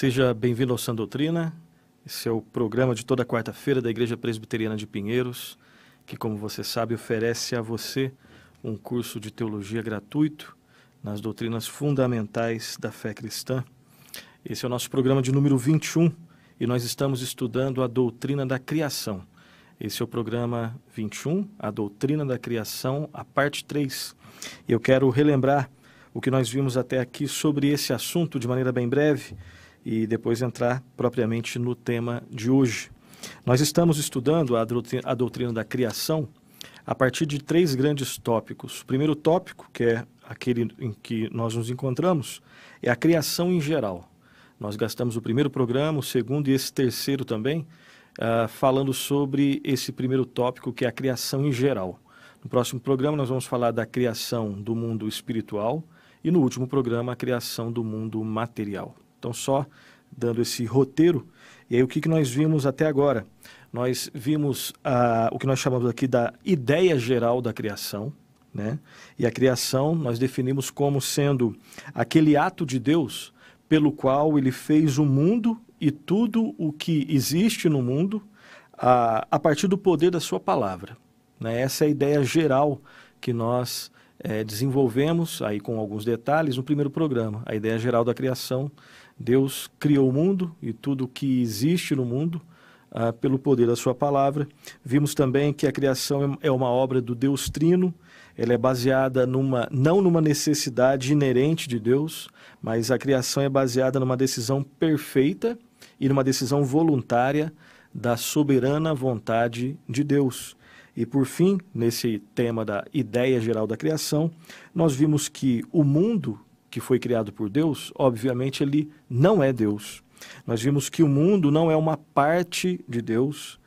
Seja bem-vindo ao Sã Doutrina. Esse é o programa de toda quarta-feira da Igreja Presbiteriana de Pinheiros, que, como você sabe, oferece a você um curso de teologia gratuito nas doutrinas fundamentais da fé cristã. Esse é o nosso programa de número 21 e nós estamos estudando a doutrina da criação. Esse é o programa 21, a doutrina da criação, a parte 3. Eu quero relembrar o que nós vimos até aqui sobre esse assunto de maneira bem breve e depois entrar propriamente no tema de hoje. Nós estamos estudando a doutrina, a doutrina da criação a partir de três grandes tópicos. O primeiro tópico, que é aquele em que nós nos encontramos, é a criação em geral. Nós gastamos o primeiro programa, o segundo e esse terceiro também, uh, falando sobre esse primeiro tópico, que é a criação em geral. No próximo programa, nós vamos falar da criação do mundo espiritual e, no último programa, a criação do mundo material. Então, só dando esse roteiro. E aí, o que, que nós vimos até agora? Nós vimos ah, o que nós chamamos aqui da ideia geral da criação, né? E a criação nós definimos como sendo aquele ato de Deus pelo qual ele fez o mundo e tudo o que existe no mundo a, ah, a partir do poder da sua palavra. Né? Essa é a ideia geral que nós é, desenvolvemos, aí com alguns detalhes, no primeiro programa, a ideia geral da criação Deus criou o mundo e tudo o que existe no mundo ah, pelo poder da sua palavra. Vimos também que a criação é, é uma obra do Deus Trino. Ela é baseada numa não numa necessidade inerente de Deus, mas a criação é baseada numa decisão perfeita e numa decisão voluntária da soberana vontade de Deus. E por fim, nesse tema da ideia geral da criação, nós vimos que o mundo que foi criado por Deus, obviamente ele não é Deus. Nós vimos que o mundo não é uma parte de Deus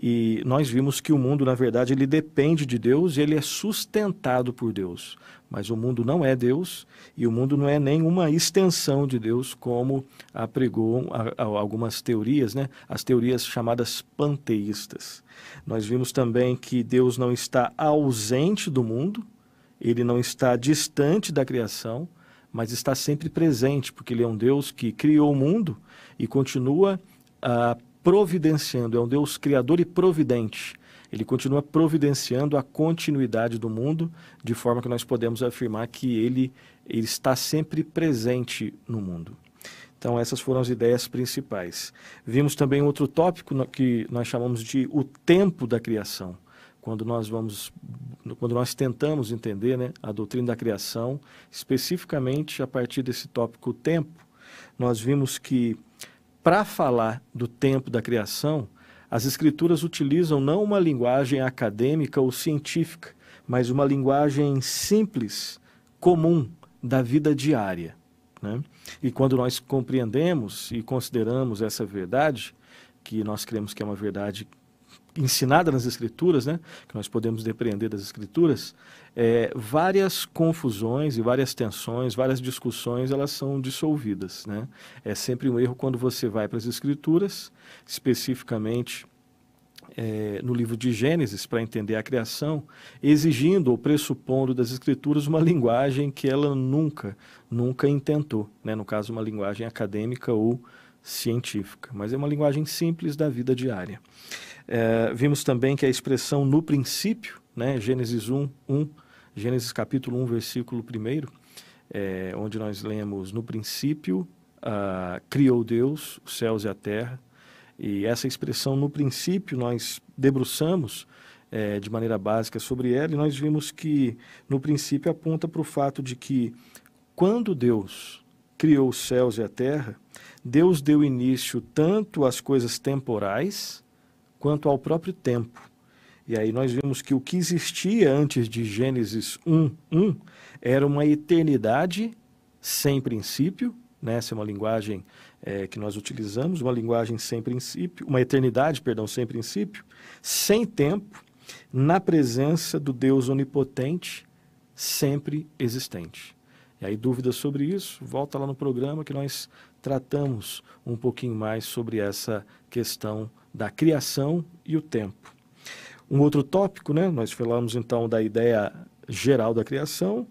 e nós vimos que o mundo, na verdade, ele depende de Deus e ele é sustentado por Deus. Mas o mundo não é Deus e o mundo não é nenhuma extensão de Deus, como apregou algumas teorias, né? as teorias chamadas panteístas. Nós vimos também que Deus não está ausente do mundo, ele não está distante da criação, mas está sempre presente, porque ele é um Deus que criou o mundo e continua ah, providenciando, é um Deus criador e providente. Ele continua providenciando a continuidade do mundo, de forma que nós podemos afirmar que ele, ele está sempre presente no mundo. Então, essas foram as ideias principais. Vimos também outro tópico que nós chamamos de o tempo da criação quando nós vamos quando nós tentamos entender né, a doutrina da criação, especificamente a partir desse tópico tempo, nós vimos que para falar do tempo da criação, as escrituras utilizam não uma linguagem acadêmica ou científica, mas uma linguagem simples, comum da vida diária. Né? E quando nós compreendemos e consideramos essa verdade, que nós cremos que é uma verdade ensinada nas escrituras, né, que nós podemos depreender das escrituras, é, várias confusões e várias tensões, várias discussões, elas são dissolvidas, né? É sempre um erro quando você vai para as escrituras, especificamente é, no livro de Gênesis para entender a criação, exigindo ou pressupondo das escrituras uma linguagem que ela nunca, nunca intentou, né? no caso, uma linguagem acadêmica ou científica, mas é uma linguagem simples da vida diária. É, vimos também que a expressão no princípio, né, Gênesis 1, 1, Gênesis capítulo 1, versículo 1, é, onde nós lemos no princípio ah, criou Deus os céus e a terra. E essa expressão no princípio nós debruçamos é, de maneira básica sobre ela e nós vimos que no princípio aponta para o fato de que quando Deus criou os céus e a terra, Deus deu início tanto às coisas temporais quanto ao próprio tempo. E aí nós vimos que o que existia antes de Gênesis 1:1 era uma eternidade sem princípio, né? essa é uma linguagem é, que nós utilizamos, uma linguagem sem princípio, uma eternidade, perdão, sem princípio, sem tempo, na presença do Deus onipotente, sempre existente. E aí dúvidas sobre isso, volta lá no programa que nós tratamos um pouquinho mais sobre essa questão da criação e o tempo. Um outro tópico, né? Nós falamos então da ideia geral da criação,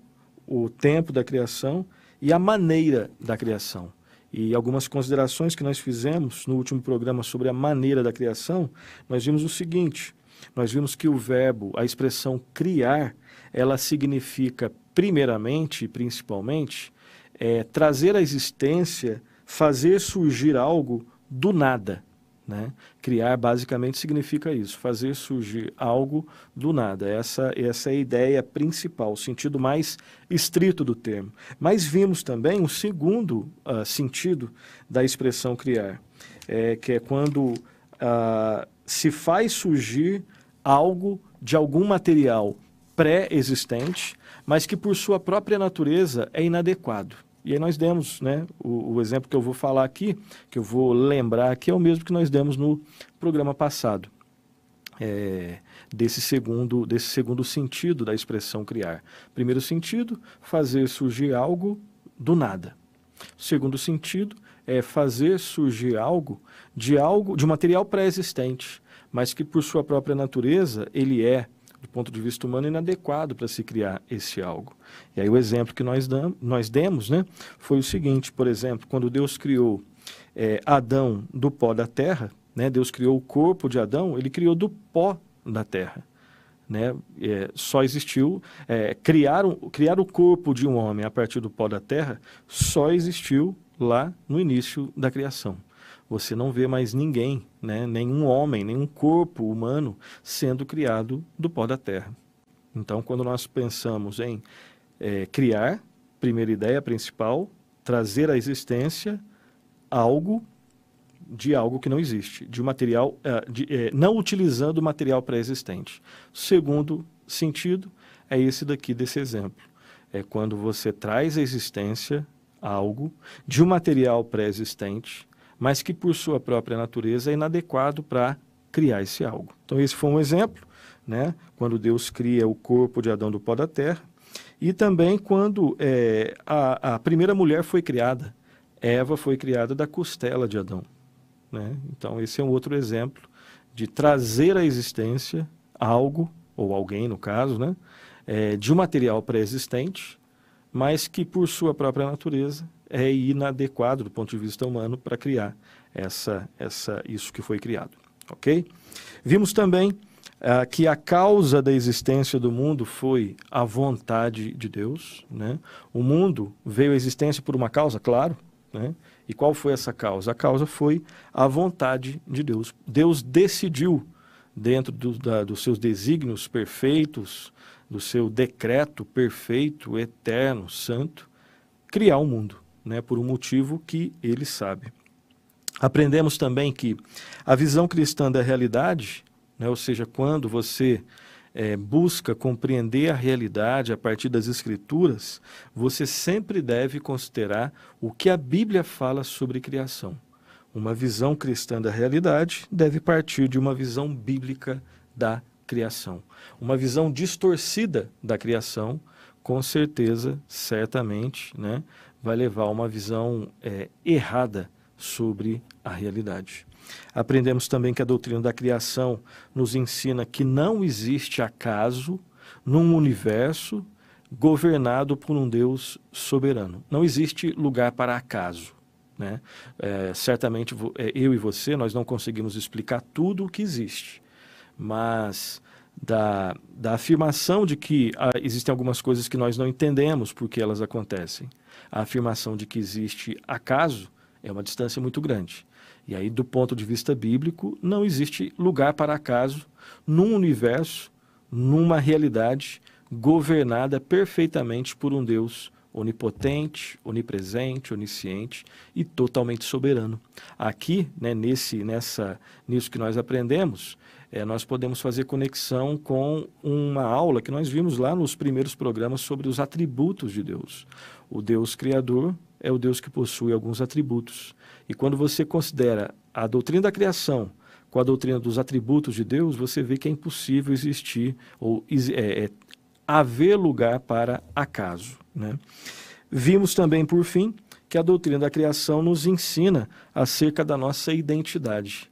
o tempo da criação e a maneira da criação. E algumas considerações que nós fizemos no último programa sobre a maneira da criação, nós vimos o seguinte: nós vimos que o verbo, a expressão criar, ela significa primeiramente e principalmente é, trazer à existência, fazer surgir algo do nada. Né? Criar basicamente significa isso, fazer surgir algo do nada. Essa, essa é a ideia principal, o sentido mais estrito do termo. Mas vimos também um segundo uh, sentido da expressão criar, é, que é quando uh, se faz surgir algo de algum material pré-existente, mas que por sua própria natureza é inadequado. E aí nós demos, né, o, o, exemplo que eu vou falar aqui, que eu vou lembrar aqui, é o mesmo que nós demos no programa passado. É, desse, segundo, desse segundo sentido da expressão criar. Primeiro sentido, fazer surgir algo do nada. Segundo sentido, é fazer surgir algo de algo de material pré-existente, mas que por sua própria natureza ele é do ponto de vista humano, inadequado para se criar esse algo. E aí o exemplo que nós, damos, nós demos né, foi o seguinte, por exemplo, quando Deus criou é, Adão do pó da terra, né, Deus criou o corpo de Adão, ele criou do pó da terra. Né? É, só existiu é, criar, um, criar o corpo de um homem a partir do pó da terra só existiu lá no início da criação. Você não vê mais ninguém, né? nenhum homem, nenhum corpo humano sendo criado do pó da terra. Então, quando nós pensamos em é, criar, primeira ideia principal, trazer à existência algo de algo que não existe, de material, é, de, é, não utilizando o material pré-existente. Segundo sentido é esse daqui desse exemplo. É quando você traz à existência algo de um material pré-existente mas que por sua própria natureza é inadequado para criar esse algo. Então esse foi um exemplo, né? Quando Deus cria o corpo de Adão do pó da terra e também quando é, a, a primeira mulher foi criada, Eva foi criada da costela de Adão. Né? Então esse é um outro exemplo de trazer à existência algo ou alguém no caso, né? É, de um material pré-existente, mas que por sua própria natureza é inadequado do ponto de vista humano para criar essa, essa, isso que foi criado. Ok? Vimos também ah, que a causa da existência do mundo foi a vontade de Deus. Né? O mundo veio à existência por uma causa, claro. Né? E qual foi essa causa? A causa foi a vontade de Deus. Deus decidiu, dentro do, da, dos seus desígnios perfeitos, do seu decreto perfeito, eterno, santo, criar o um mundo né, por um motivo que ele sabe. Aprendemos também que a visão cristã da realidade, né, ou seja, quando você é, busca compreender a realidade a partir das Escrituras, você sempre deve considerar o que a Bíblia fala sobre criação. Uma visão cristã da realidade deve partir de uma visão bíblica da criação. Uma visão distorcida da criação, com certeza, certamente, né, vai levar a uma visão é, errada sobre a realidade. Aprendemos também que a doutrina da criação nos ensina que não existe acaso num universo governado por um Deus soberano. Não existe lugar para acaso. Né? É, certamente é, eu e você, nós não conseguimos explicar tudo o que existe, mas da, da afirmação de que ah, existem algumas coisas que nós não entendemos porque elas acontecem, a afirmação de que existe acaso é uma distância muito grande. E aí, do ponto de vista bíblico, não existe lugar para acaso num universo, numa realidade governada perfeitamente por um Deus onipotente, onipresente, onisciente e totalmente soberano. Aqui, né, nesse, nessa, nisso que nós aprendemos, é, nós podemos fazer conexão com uma aula que nós vimos lá nos primeiros programas sobre os atributos de Deus. O Deus criador é o Deus que possui alguns atributos. E quando você considera a doutrina da criação com a doutrina dos atributos de Deus, você vê que é impossível existir ou é, é, haver lugar para acaso. Né? Vimos também, por fim, que a doutrina da criação nos ensina acerca da nossa identidade.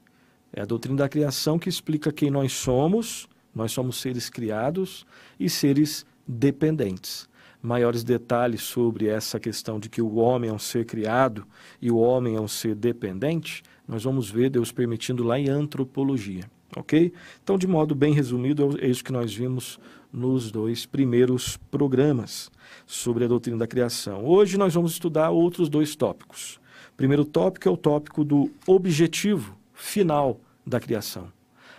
É a doutrina da criação que explica quem nós somos, nós somos seres criados e seres dependentes maiores detalhes sobre essa questão de que o homem é um ser criado e o homem é um ser dependente, nós vamos ver Deus permitindo lá em antropologia, ok? Então, de modo bem resumido, é isso que nós vimos nos dois primeiros programas sobre a doutrina da criação. Hoje nós vamos estudar outros dois tópicos. O primeiro tópico é o tópico do objetivo final da criação.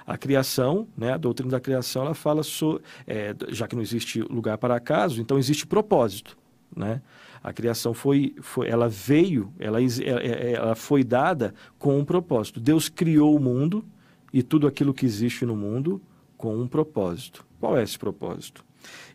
A criação, né, a doutrina da criação, ela fala, sobre, é, já que não existe lugar para acaso, então existe propósito. Né? A criação foi, foi ela veio, ela, é, é, é, ela foi dada com um propósito. Deus criou o mundo e tudo aquilo que existe no mundo com um propósito. Qual é esse propósito?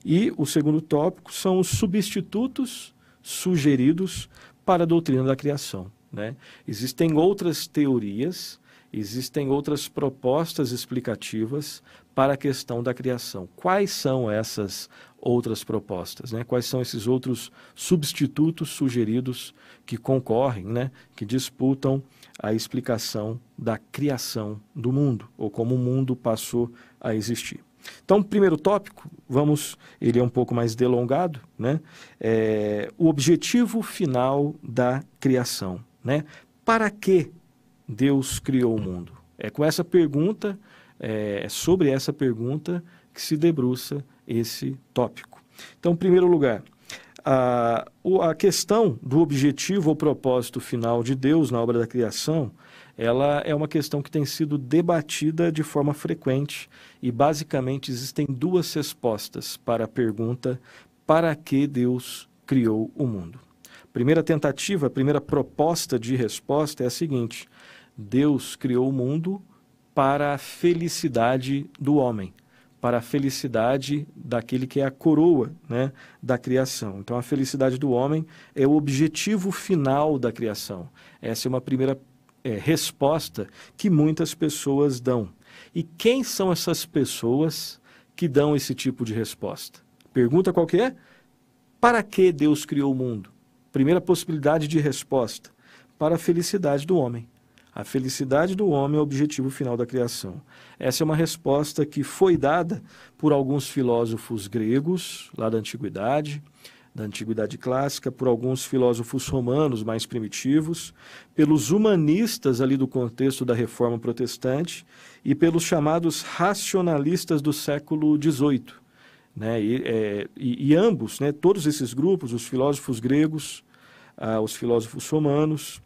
E o segundo tópico são os substitutos sugeridos para a doutrina da criação. Né? Existem outras teorias existem outras propostas explicativas para a questão da criação. Quais são essas outras propostas? Né? Quais são esses outros substitutos sugeridos que concorrem, né? que disputam a explicação da criação do mundo, ou como o mundo passou a existir? Então, primeiro tópico, vamos, ele é um pouco mais delongado, né? É, o objetivo final da criação, né? Para que Deus criou o mundo? É com essa pergunta, é, é sobre essa pergunta que se debruça esse tópico. Então, em primeiro lugar, a, a questão do objetivo ou propósito final de Deus na obra da criação, ela é uma questão que tem sido debatida de forma frequente e basicamente existem duas respostas para a pergunta para que Deus criou o mundo. Primeira tentativa, a primeira proposta de resposta é a seguinte: Deus criou o mundo para a felicidade do homem, para a felicidade daquele que é a coroa né, da criação. Então, a felicidade do homem é o objetivo final da criação. Essa é uma primeira é, resposta que muitas pessoas dão. E quem são essas pessoas que dão esse tipo de resposta? Pergunta qual que é? Para que Deus criou o mundo? Primeira possibilidade de resposta: para a felicidade do homem. A felicidade do homem é o objetivo final da criação. Essa é uma resposta que foi dada por alguns filósofos gregos, lá da antiguidade, da antiguidade clássica, por alguns filósofos romanos mais primitivos, pelos humanistas ali do contexto da reforma protestante e pelos chamados racionalistas do século XVIII. Né? E, é, e, e ambos, né, todos esses grupos, os filósofos gregos, ah, os filósofos romanos,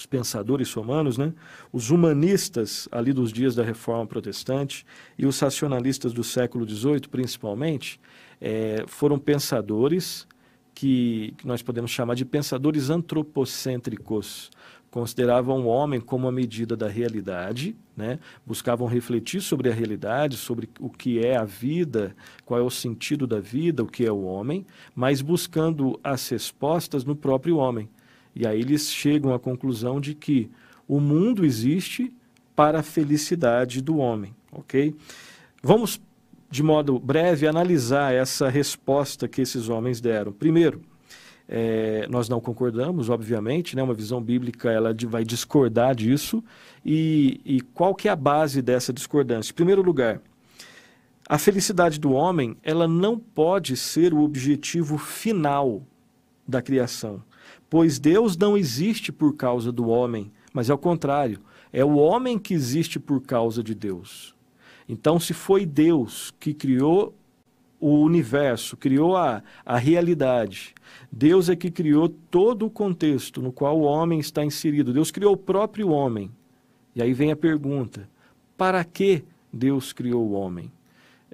os pensadores romanos, né? os humanistas ali dos dias da Reforma Protestante e os racionalistas do século XVIII, principalmente, é, foram pensadores que, que nós podemos chamar de pensadores antropocêntricos, consideravam o homem como a medida da realidade, né? buscavam refletir sobre a realidade, sobre o que é a vida, qual é o sentido da vida, o que é o homem, mas buscando as respostas no próprio homem. E aí eles chegam à conclusão de que o mundo existe para a felicidade do homem, ok? Vamos, de modo breve, analisar essa resposta que esses homens deram. Primeiro, é, nós não concordamos, obviamente, né? uma visão bíblica ela vai discordar disso. E, e qual que é a base dessa discordância? Em primeiro lugar, a felicidade do homem ela não pode ser o objetivo final da criação. Pois Deus não existe por causa do homem, mas é o contrário, é o homem que existe por causa de Deus. Então, se foi Deus que criou o universo, criou a, a realidade. Deus é que criou todo o contexto no qual o homem está inserido. Deus criou o próprio homem. E aí vem a pergunta: para que Deus criou o homem?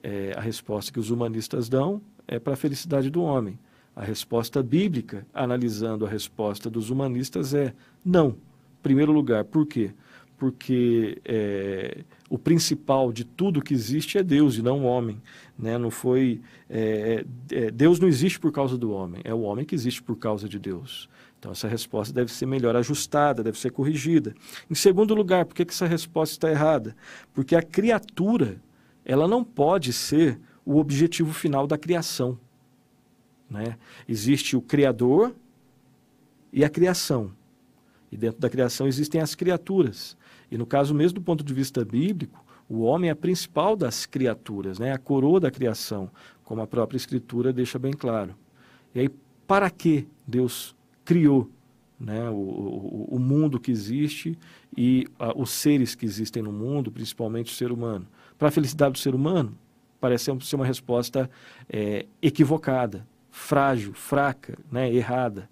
É, a resposta que os humanistas dão é para a felicidade do homem. A resposta bíblica, analisando a resposta dos humanistas, é não. Em primeiro lugar, por quê? Porque é, o principal de tudo que existe é Deus e não o homem. Né? Não foi, é, é, é, Deus não existe por causa do homem, é o homem que existe por causa de Deus. Então, essa resposta deve ser melhor ajustada, deve ser corrigida. Em segundo lugar, por que, que essa resposta está errada? Porque a criatura, ela não pode ser o objetivo final da criação. Né? Existe o Criador e a criação. E dentro da criação existem as criaturas. E no caso mesmo do ponto de vista bíblico, o homem é a principal das criaturas, né? a coroa da criação, como a própria Escritura deixa bem claro. E aí, para que Deus criou né, o, o, o, mundo que existe e a, ah, os seres que existem no mundo, principalmente o ser humano. Para a felicidade do ser humano, parece ser uma resposta é, equivocada frágil, fraca, né, errada.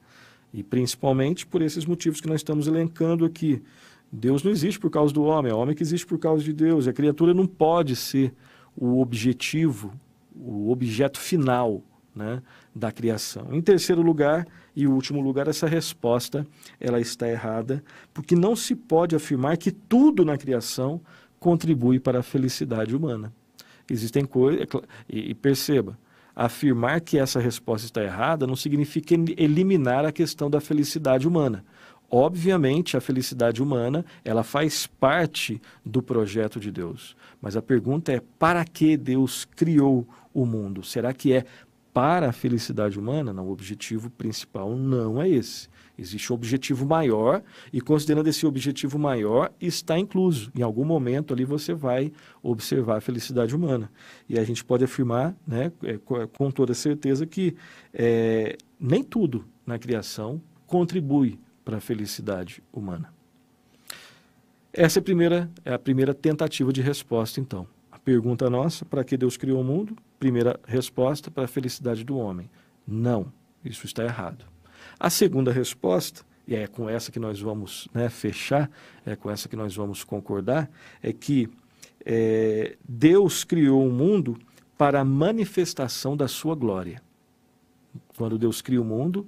E principalmente por esses motivos que nós estamos elencando aqui. Deus não existe por causa do homem, é o homem que existe por causa de Deus. E a criatura não pode ser o objetivo, o objeto final né, da criação. Em terceiro lugar, e último lugar, essa resposta ela está errada, porque não se pode afirmar que tudo na criação contribui para a felicidade humana. Existem coisas, é e perceba, afirmar que essa resposta está errada não significa eliminar a questão da felicidade humana. Obviamente, a felicidade humana, ela faz parte do projeto de Deus. Mas a pergunta é: para que Deus criou o mundo? Será que é para a felicidade humana? Não, o objetivo principal não é esse. Existe um objetivo maior e considerando esse objetivo maior está incluso. Em algum momento ali você vai observar a felicidade humana e a gente pode afirmar, né, é, é, com toda certeza que é, nem tudo na criação contribui para a felicidade humana. Essa é a primeira, é a primeira tentativa de resposta, então. A pergunta nossa, para que Deus criou o mundo? Primeira resposta, para a felicidade do homem. Não, isso está errado. A segunda resposta, e é com essa que nós vamos né, fechar, é com essa que nós vamos concordar, é que é, Deus criou o um mundo para a manifestação da sua glória. Quando Deus cria o mundo,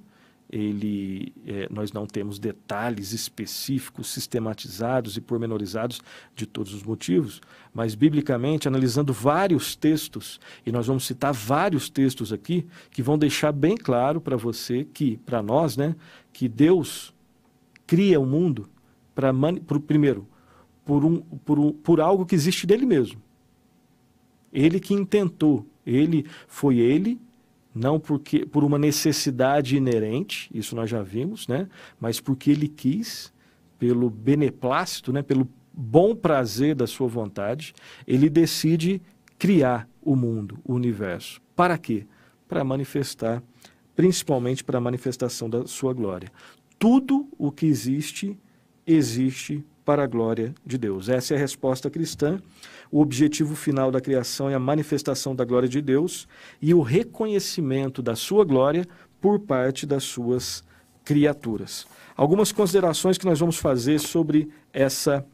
ele, é, nós não temos detalhes específicos, sistematizados e pormenorizados de todos os motivos, mas biblicamente, analisando vários textos, e nós vamos citar vários textos aqui, que vão deixar bem claro para você que, para nós, né, que Deus cria o mundo para, primeiro, por, um, por, um, por algo que existe dele mesmo. Ele que intentou, ele foi ele não porque por uma necessidade inerente, isso nós já vimos, né? mas porque ele quis, pelo beneplácito, né? pelo bom prazer da sua vontade, ele decide criar o mundo, o universo. Para quê? Para manifestar, principalmente para a manifestação da sua glória. Tudo o que existe, existe para a glória de Deus. Essa é a resposta cristã o objetivo final da criação é a manifestação da glória de Deus e o reconhecimento da sua glória por parte das suas criaturas. Algumas considerações que nós vamos fazer sobre essa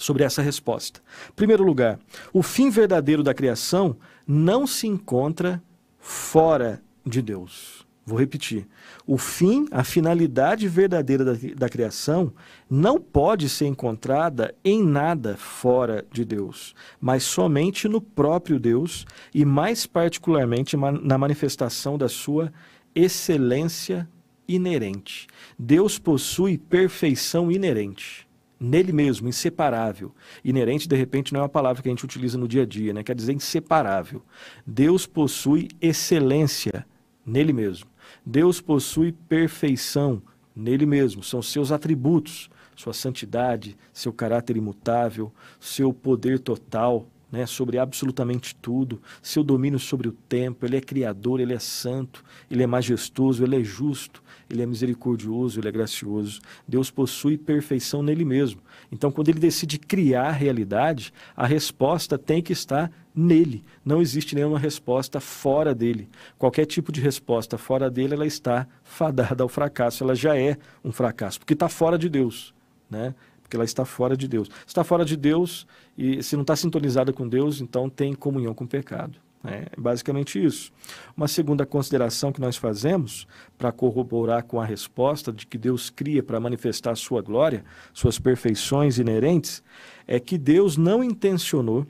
sobre essa resposta. Em primeiro lugar, o fim verdadeiro da criação não se encontra fora de Deus. Vou repetir. O fim, a finalidade verdadeira da, da, criação, não pode ser encontrada em nada fora de Deus, mas somente no próprio Deus e, mais particularmente, na manifestação da sua excelência inerente. Deus possui perfeição inerente. Nele mesmo, inseparável. Inerente, de repente, não é uma palavra que a gente utiliza no dia a dia, né? quer dizer inseparável. Deus possui excelência nele mesmo Deus possui perfeição nele mesmo, são seus atributos, sua santidade, seu caráter imutável, seu poder total, né, sobre absolutamente tudo, seu domínio sobre o tempo, ele é criador, ele é santo, ele é majestoso, ele é justo, ele é misericordioso, ele é gracioso. Deus possui perfeição nele mesmo. Então, quando ele decide criar a realidade, a resposta tem que estar nele. Não existe nenhuma resposta fora dele. Qualquer tipo de resposta fora dele, ela está fadada ao fracasso. Ela já é um fracasso, porque está fora de Deus. Né? porque ela está fora de Deus. Está fora de Deus e se não está sintonizada com Deus, então tem comunhão com o pecado. Né? É basicamente isso. Uma segunda consideração que nós fazemos para corroborar com a resposta de que Deus cria para manifestar sua glória, suas perfeições inerentes, é que Deus não intencionou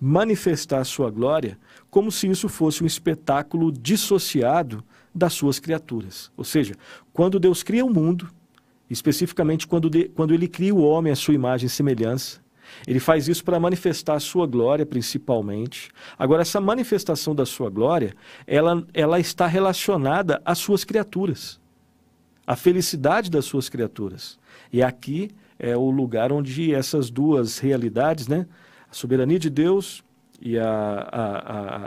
manifestar sua glória como se isso fosse um espetáculo dissociado das suas criaturas. Ou seja, quando Deus cria o um mundo, especificamente quando, de, quando ele cria o homem à sua imagem e semelhança. Ele faz isso para manifestar a sua glória, principalmente. Agora, essa manifestação da sua glória, ela, ela está relacionada às suas criaturas, à felicidade das suas criaturas. E aqui é o lugar onde essas duas realidades, né? a soberania de Deus e a, a,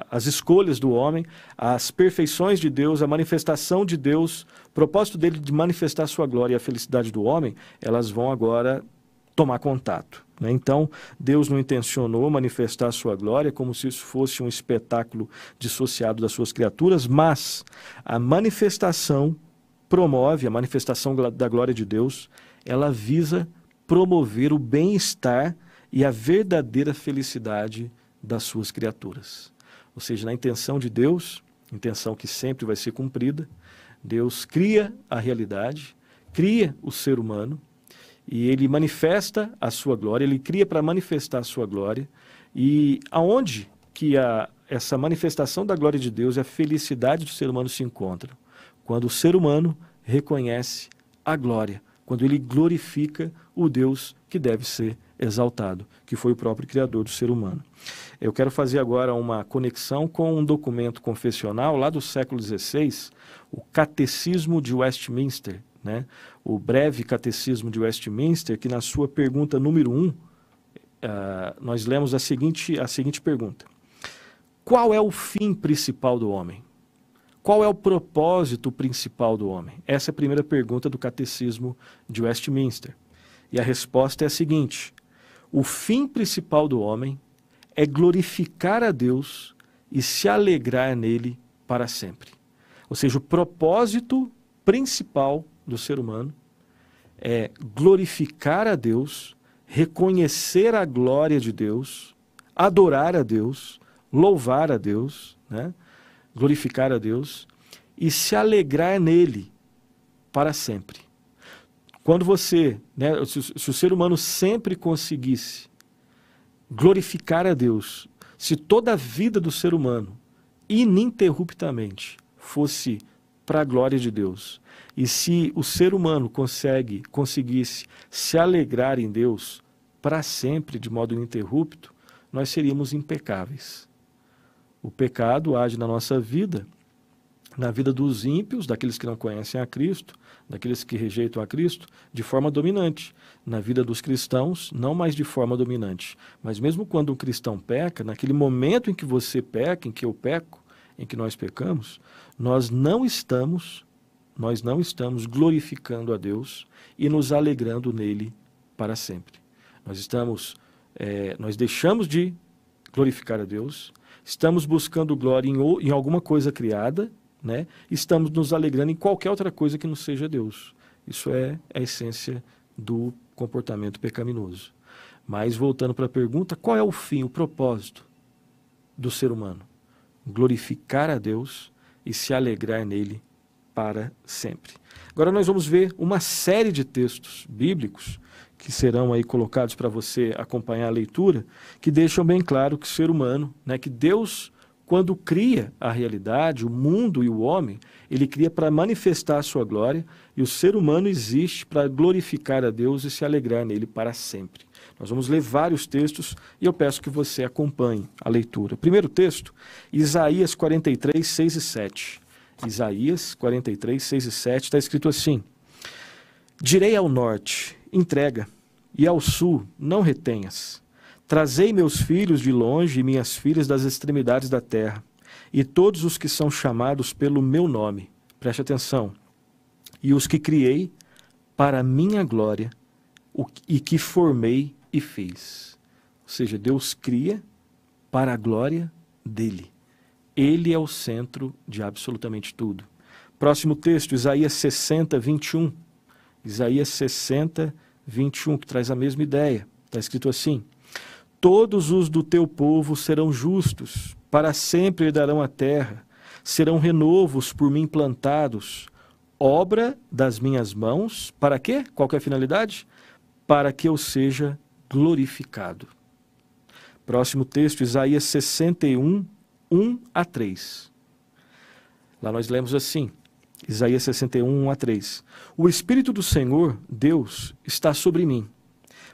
a, as escolhas do homem, as perfeições de Deus, a manifestação de Deus propósito dele de manifestar sua glória e a felicidade do homem, elas vão agora tomar contato. Né? Então, Deus não intencionou manifestar sua glória como se isso fosse um espetáculo dissociado das suas criaturas, mas a manifestação promove, a manifestação da glória de Deus, ela visa promover o bem-estar e a verdadeira felicidade das suas criaturas. Ou seja, na intenção de Deus, intenção que sempre vai ser cumprida, Deus cria a realidade, cria o ser humano e ele manifesta a sua glória, ele cria para manifestar a sua glória. E aonde que a, essa manifestação da glória de Deus e a felicidade do ser humano se encontram? Quando o ser humano reconhece a glória, quando ele glorifica o Deus que deve ser exaltado, que foi o próprio Criador do ser humano. Eu quero fazer agora uma conexão com um documento confessional lá do século XVI, o Catecismo de Westminster, né? o breve Catecismo de Westminster, que na sua pergunta número 1, um, uh, nós lemos a seguinte, a seguinte pergunta: Qual é o fim principal do homem? Qual é o propósito principal do homem? Essa é a primeira pergunta do Catecismo de Westminster. E a resposta é a seguinte: o fim principal do homem é glorificar a Deus e se alegrar nele para sempre. Ou seja, o propósito principal do ser humano é glorificar a Deus, reconhecer a glória de Deus, adorar a Deus, louvar a Deus, né? glorificar a Deus e se alegrar nele para sempre. Quando você, né, se, se o ser humano sempre conseguisse glorificar a Deus, se toda a vida do ser humano, ininterruptamente, fosse para a glória de Deus, e se o ser humano consegue, conseguisse se alegrar em Deus para sempre, de modo ininterrupto, nós seríamos impecáveis. O pecado age na nossa vida na vida dos ímpios, daqueles que não conhecem a Cristo, daqueles que rejeitam a Cristo, de forma dominante. Na vida dos cristãos, não mais de forma dominante. Mas mesmo quando um cristão peca, naquele momento em que você peca, em que eu peco, em que nós pecamos, nós não estamos, nós não estamos glorificando a Deus e nos alegrando nele para sempre. Nós estamos, é, nós deixamos de glorificar a Deus, estamos buscando glória em, em alguma coisa criada né? Estamos nos alegrando em qualquer outra coisa que não seja Deus. Isso é a essência do comportamento pecaminoso. Mas voltando para a pergunta, qual é o fim, o propósito do ser humano? Glorificar a Deus e se alegrar nele para sempre. Agora nós vamos ver uma série de textos bíblicos que serão aí colocados para você acompanhar a leitura, que deixam bem claro que o ser humano, né, que Deus quando cria a realidade, o mundo e o homem, ele cria para manifestar a sua glória, e o ser humano existe para glorificar a Deus e se alegrar nele para sempre. Nós vamos ler vários textos e eu peço que você acompanhe a leitura. Primeiro texto, Isaías 43, 6 e 7. Isaías 43, 6 e 7, está escrito assim: Direi ao norte, entrega, e ao sul, não retenhas Trazei meus filhos de longe e minhas filhas das extremidades da terra, e todos os que são chamados pelo meu nome. Preste atenção. E os que criei para minha glória, e que formei e fiz. Ou seja, Deus cria para a glória dele. Ele é o centro de absolutamente tudo. Próximo texto, Isaías 60, 21. Isaías 60, 21, que traz a mesma ideia. Está escrito assim: Todos os do teu povo serão justos, para sempre herdarão a terra, serão renovos por mim plantados, obra das minhas mãos, para quê? Qual que é a finalidade? Para que eu seja glorificado. Próximo texto, Isaías 61, 1 a 3. Lá nós lemos assim, Isaías 61, 1 a 3. O Espírito do Senhor, Deus, está sobre mim,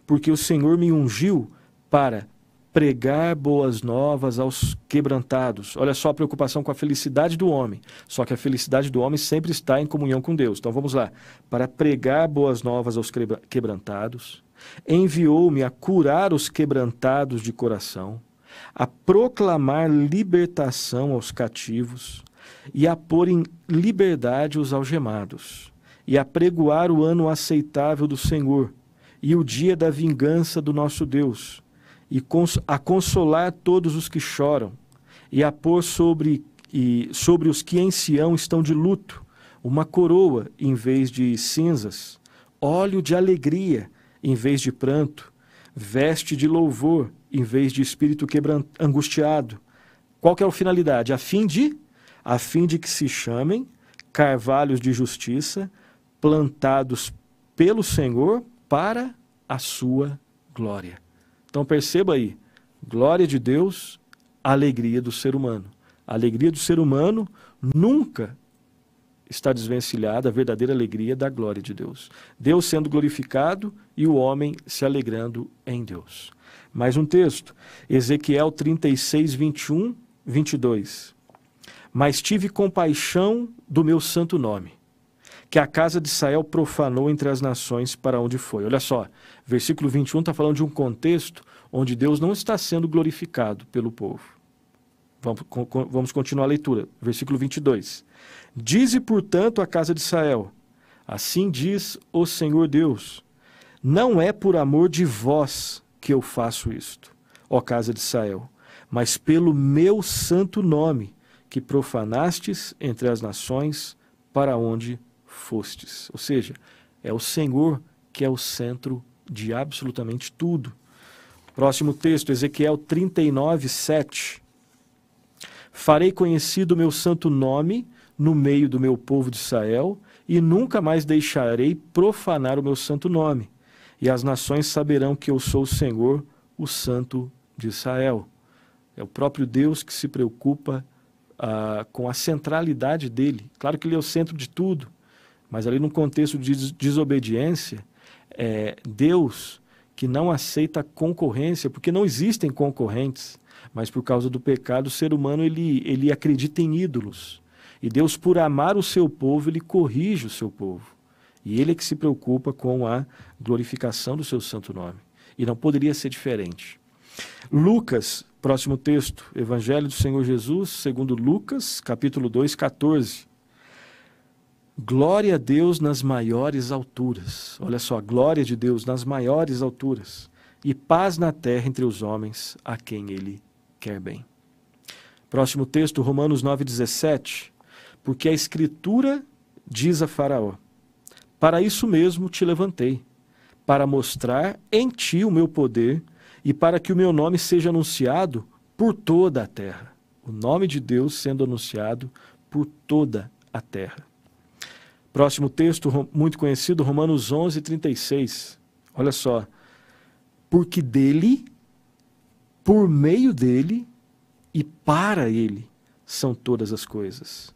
porque o Senhor me ungiu para pregar boas novas aos quebrantados. Olha só a preocupação com a felicidade do homem. Só que a felicidade do homem sempre está em comunhão com Deus. Então vamos lá. Para pregar boas novas aos quebrantados, enviou-me a curar os quebrantados de coração, a proclamar libertação aos cativos e a pôr em liberdade os algemados, e a pregoar o ano aceitável do Senhor e o dia da vingança do nosso Deus e cons a consolar todos os que choram, e a pôr sobre, e, sobre os que em Sião estão de luto uma coroa em vez de cinzas, óleo de alegria em vez de pranto, veste de louvor em vez de espírito quebrant... angustiado. Qual que é a finalidade? A fim de a fim de que se chamem carvalhos de justiça plantados pelo Senhor para a sua glória. Então perceba aí, glória de Deus, alegria do ser humano. A alegria do ser humano nunca está desvencilhada a verdadeira alegria da glória de Deus. Deus sendo glorificado e o homem se alegrando em Deus. Mais um texto, Ezequiel 36, 21, 22. Mas tive compaixão do meu santo nome que a casa de Israel profanou entre as nações para onde foi. Olha só, versículo 21 está falando de um contexto onde Deus não está sendo glorificado pelo povo. Vamos, vamos continuar a leitura. Versículo 22. Dize, portanto, a casa de Israel: Assim diz o Senhor Deus: Não é por amor de vós que eu faço isto, ó casa de Israel, mas pelo meu santo nome, que profanastes entre as nações para onde fostes. Ou seja, é o Senhor que é o centro de absolutamente tudo. Próximo texto, Ezequiel 39, 7. Farei conhecido o meu santo nome no meio do meu povo de Israel, e nunca mais deixarei profanar o meu santo nome. E as nações saberão que eu sou o Senhor, o Santo de Israel. É o próprio Deus que se preocupa ah, com a centralidade dele. Claro que ele é o centro de tudo, mas ali no contexto de desobediência, é, Deus que não aceita concorrência, porque não existem concorrentes, mas por causa do pecado, o ser humano ele, ele acredita em ídolos. E Deus, por amar o seu povo, ele corrige o seu povo. E ele é que se preocupa com a glorificação do seu santo nome. E não poderia ser diferente. Lucas, próximo texto, Evangelho do Senhor Jesus, segundo Lucas, capítulo 2, 14. Glória a Deus nas maiores alturas. Olha só, glória de Deus nas maiores alturas. E paz na terra entre os homens a quem ele quer bem. Próximo texto, Romanos 9,17. Porque a Escritura diz a Faraó: Para isso mesmo te levantei, para mostrar em ti o meu poder e para que o meu nome seja anunciado por toda a terra. O nome de Deus sendo anunciado por toda a terra. Próximo texto, muito conhecido, Romanos 11, 36. Olha só. Porque dele, por meio dele e para ele são todas as coisas.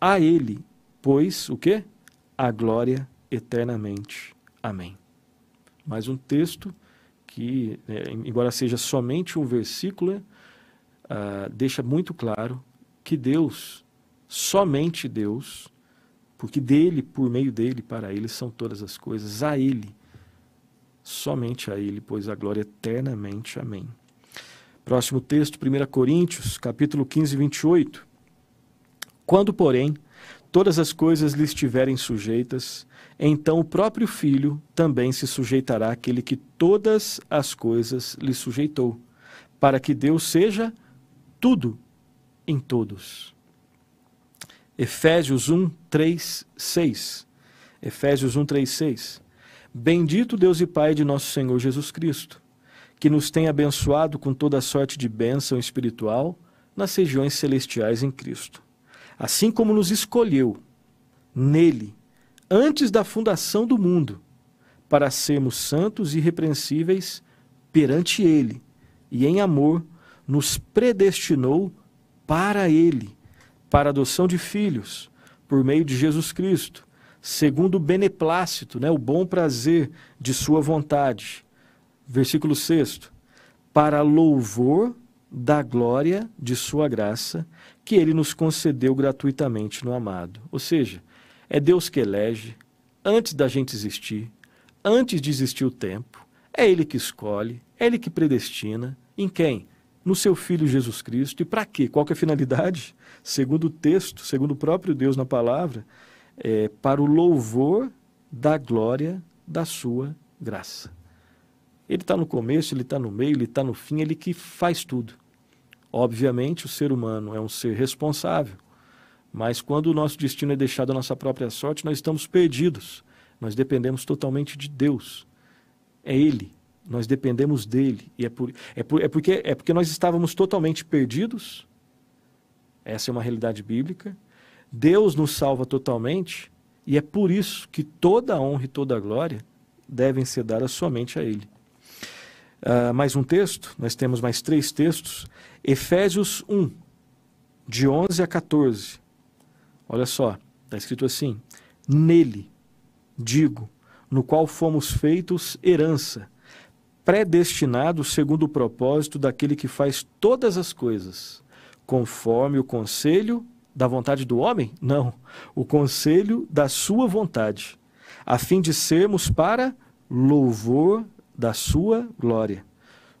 A ele, pois, o quê? A glória eternamente. Amém. Mais um texto que, né, embora seja somente um versículo, uh, deixa muito claro que Deus, somente Deus, porque dele, por meio dele, para ele são todas as coisas, a ele, somente a ele, pois a glória é eternamente. Amém. Próximo texto, 1 Coríntios, capítulo 15, 28. Quando, porém, todas as coisas lhe estiverem sujeitas, então o próprio Filho também se sujeitará àquele que todas as coisas lhe sujeitou, para que Deus seja tudo em todos. Efésios 1, 3, 6. Efésios 1, 3, 6. Bendito Deus e Pai de nosso Senhor Jesus Cristo, que nos tem abençoado com toda sorte de bênção espiritual nas regiões celestiais em Cristo. Assim como nos escolheu nele, antes da fundação do mundo, para sermos santos e irrepreensíveis perante Ele, e em amor nos predestinou para Ele para adoção de filhos por meio de Jesus Cristo, segundo o beneplácito, né, o bom prazer de sua vontade. Versículo 6. Para louvor da glória de sua graça, que ele nos concedeu gratuitamente no amado. Ou seja, é Deus que elege antes da gente existir, antes de existir o tempo. É ele que escolhe, é ele que predestina em quem? no seu Filho Jesus Cristo. E para quê? Qual que é a finalidade? Segundo o texto, segundo o próprio Deus na palavra, é para o louvor da glória da sua graça. Ele está no começo, ele está no meio, ele está no fim, ele que faz tudo. Obviamente, o ser humano é um ser responsável, mas quando o nosso destino é deixado à nossa própria sorte, nós estamos perdidos. Nós dependemos totalmente de Deus. É Ele nós dependemos dele. E é, por, é, por, é, porque, é porque nós estávamos totalmente perdidos. Essa é uma realidade bíblica. Deus nos salva totalmente. E é por isso que toda a honra e toda a glória devem ser dadas somente a Ele. Uh, mais um texto, nós temos mais três textos. Efésios 1, de 11 a 14. Olha só, está escrito assim: Nele, digo, no qual fomos feitos herança predestinado segundo o propósito daquele que faz todas as coisas, conforme o conselho da vontade do homem? Não, o conselho da sua vontade, a fim de sermos para louvor da sua glória.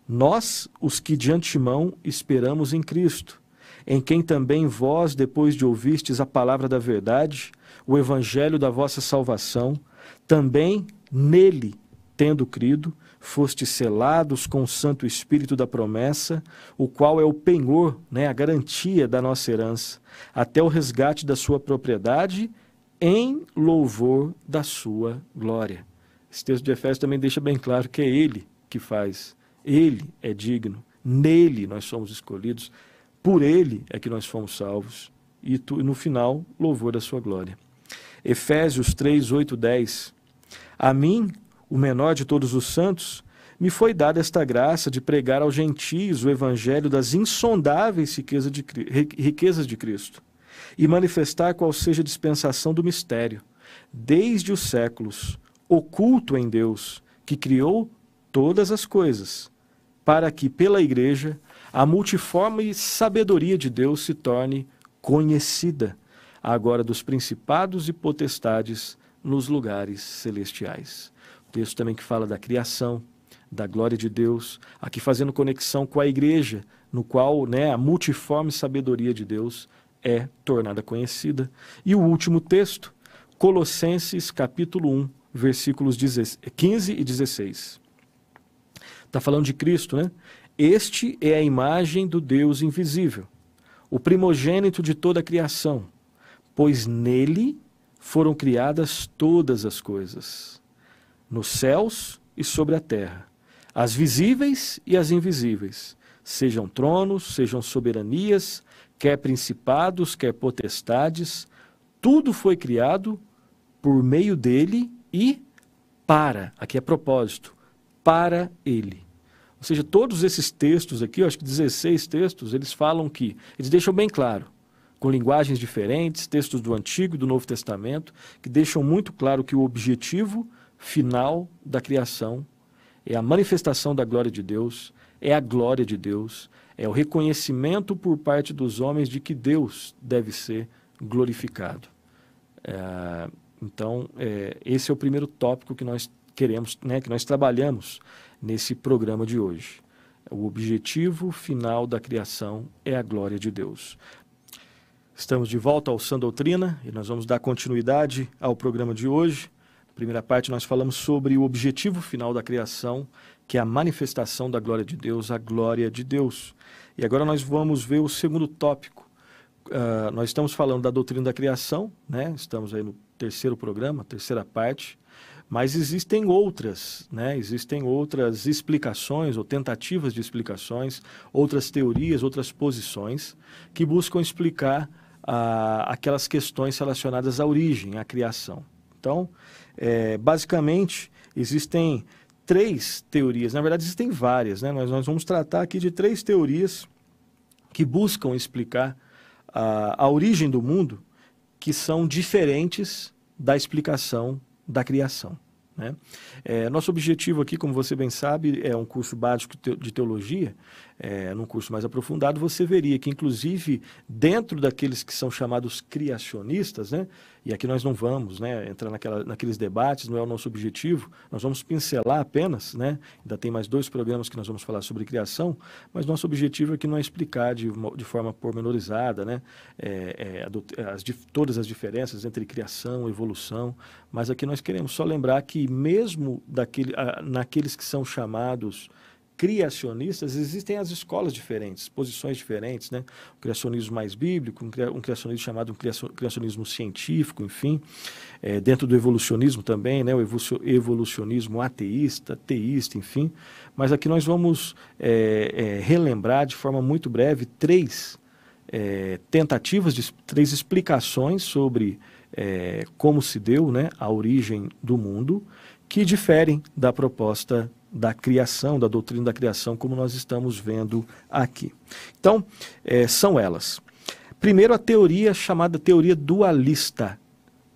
Nós, os que de antemão esperamos em Cristo, em quem também vós, depois de ouvistes a palavra da verdade, o evangelho da vossa salvação, também nele, tendo crido, foste selados com o Santo Espírito da promessa, o qual é o penhor, né, a garantia da nossa herança, até o resgate da sua propriedade em louvor da sua glória. Esse texto de Efésios também deixa bem claro que é ele que faz. Ele é digno, nele nós somos escolhidos, por ele é que nós fomos salvos. E tu, no final, louvor da sua glória. Efésios 3, 8, 10. A mim, o menor de todos os santos, me foi dada esta graça de pregar aos gentios o evangelho das insondáveis riquezas de, riquezas de Cristo e manifestar qual seja a dispensação do mistério, desde os séculos, oculto em Deus, que criou todas as coisas, para que pela Igreja a multiforme sabedoria de Deus se torne conhecida, agora dos principados e potestades nos lugares celestiais texto também que fala da criação, da glória de Deus, aqui fazendo conexão com a igreja, no qual né, a multiforme sabedoria de Deus é tornada conhecida. E o último texto, Colossenses capítulo 1, versículos 15 e 16. Está falando de Cristo, né? Este é a imagem do Deus invisível, o primogênito de toda a criação, pois nele foram criadas todas as coisas nos céus e sobre a terra, as visíveis e as invisíveis, sejam tronos, sejam soberanias, quer principados, quer potestades, tudo foi criado por meio dele e para, aqui é propósito, para ele. Ou seja, todos esses textos aqui, eu acho que 16 textos, eles falam que, eles deixam bem claro, com linguagens diferentes, textos do Antigo e do Novo Testamento, que deixam muito claro que o objetivo final da criação, é a manifestação da glória de Deus, é a glória de Deus, é o reconhecimento por parte dos homens de que Deus deve ser glorificado. É, então, é, esse é o primeiro tópico que nós queremos, né, que nós trabalhamos nesse programa de hoje. O objetivo final da criação é a glória de Deus. Estamos de volta ao Sã Doutrina e nós vamos dar continuidade ao programa de hoje primeira parte, nós falamos sobre o objetivo final da criação, que é a manifestação da glória de Deus, a glória de Deus. E agora nós vamos ver o segundo tópico. Uh, nós estamos falando da doutrina da criação, né? estamos aí no terceiro programa, terceira parte, mas existem outras, né? existem outras explicações ou tentativas de explicações, outras teorias, outras posições que buscam explicar uh, aquelas questões relacionadas à origem, à criação. Então, é, basicamente, existem três teorias, na verdade, existem várias, né? Nós, nós vamos tratar aqui de três teorias que buscam explicar a, a origem do mundo, que são diferentes da explicação da criação. Né? É, nosso objetivo aqui, como você bem sabe, é um curso básico de teologia é, num curso mais aprofundado, você veria que, inclusive, dentro daqueles que são chamados criacionistas, né, e aqui nós não vamos né, entrar naquela, naqueles debates, não é o nosso objetivo, nós vamos pincelar apenas, né, ainda tem mais dois programas que nós vamos falar sobre criação, mas nosso objetivo aqui é não é explicar de, de forma pormenorizada né, é, é, as, todas as diferenças entre criação, evolução, mas aqui nós queremos só lembrar que mesmo daquele, naqueles que são chamados criacionistas, existem as escolas diferentes, posições diferentes, né? Um criacionismo mais bíblico, um criacionismo chamado um criacionismo científico, enfim. É, dentro do evolucionismo também, né? O evolucionismo ateísta, teísta, enfim. Mas aqui nós vamos é, é, relembrar de forma muito breve três é, tentativas, de, três explicações sobre é, como se deu né, a origem do mundo, que diferem da proposta da criação, da doutrina da criação, como nós estamos vendo aqui. Então, é, são elas. Primeiro, a teoria chamada teoria dualista.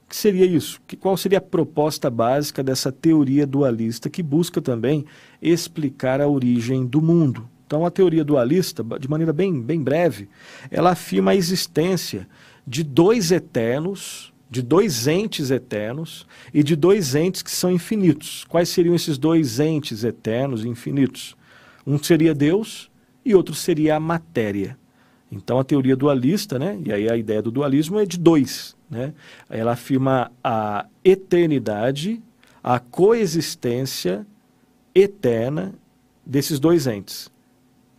O que seria isso? Que, qual seria a proposta básica dessa teoria dualista que busca também explicar a origem do mundo? Então, a teoria dualista, de maneira bem, bem breve, ela afirma a existência de dois eternos de dois entes eternos e de dois entes que são infinitos. Quais seriam esses dois entes eternos e infinitos? Um seria Deus e outro seria a matéria. Então a teoria dualista, né, e aí a ideia do dualismo é de dois. Né? Ela afirma a eternidade, a coexistência eterna desses dois entes,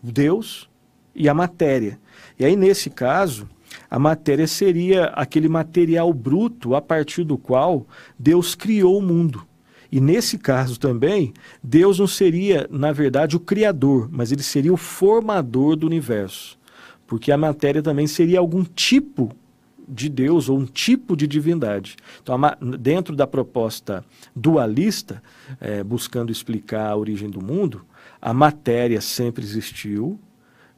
Deus e a matéria. E aí nesse caso, a matéria seria aquele material bruto a partir do qual Deus criou o mundo. E nesse caso também, Deus não seria, na verdade, o criador, mas ele seria o formador do universo. Porque a matéria também seria algum tipo de Deus ou um tipo de divindade. Então, dentro da proposta dualista, é, buscando explicar a origem do mundo, a matéria sempre existiu,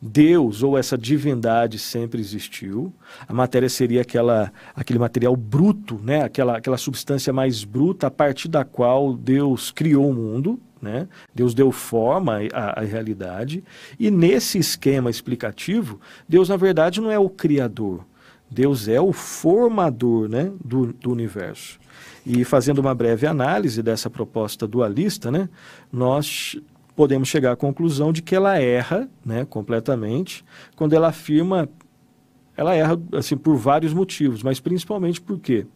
Deus ou essa divindade sempre existiu. A matéria seria aquela, aquele material bruto, né? aquela, aquela substância mais bruta a partir da qual Deus criou o mundo. Né? Deus deu forma à, à realidade. E nesse esquema explicativo, Deus, na verdade, não é o criador. Deus é o formador né, do, do universo. E fazendo uma breve análise dessa proposta dualista, né, nós podemos chegar à conclusão de que ela erra né, completamente quando ela afirma. Ela erra assim, por vários motivos, mas principalmente por quê?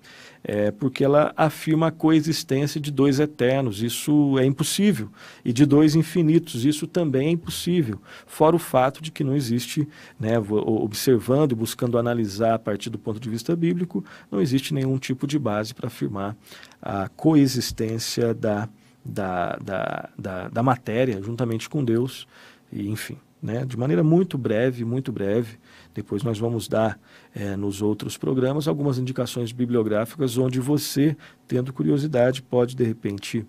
É porque ela afirma a coexistência de dois eternos, isso é impossível, e de dois infinitos, isso também é impossível, fora o fato de que não existe, né, observando e buscando analisar a partir do ponto de vista bíblico, não existe nenhum tipo de base para afirmar a coexistência da da, da, da, da matéria juntamente com Deus, e enfim. Né, de maneira muito breve, muito breve. Depois nós vamos dar é, nos outros programas algumas indicações bibliográficas onde você, tendo curiosidade, pode de repente